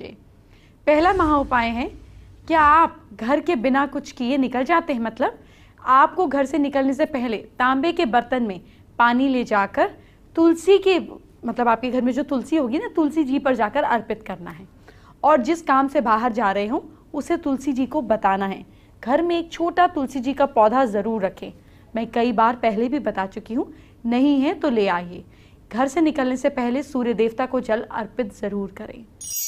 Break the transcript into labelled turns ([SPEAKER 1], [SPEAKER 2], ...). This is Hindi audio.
[SPEAKER 1] बच्चे पहला महा उपाय है क्या आप घर के बिना कुछ किए निकल जाते हैं मतलब आपको घर से निकलने से पहले तांबे के बर्तन में पानी ले जाकर तुलसी के मतलब आपके घर में जो तुलसी होगी ना तुलसी जी पर जाकर अर्पित करना है और जिस काम से बाहर जा रहे हों उसे तुलसी जी को बताना है घर में एक छोटा तुलसी जी का पौधा ज़रूर रखें मैं कई बार पहले भी बता चुकी हूँ नहीं है तो ले आइए घर से निकलने से पहले सूर्य देवता को जल अर्पित ज़रूर करें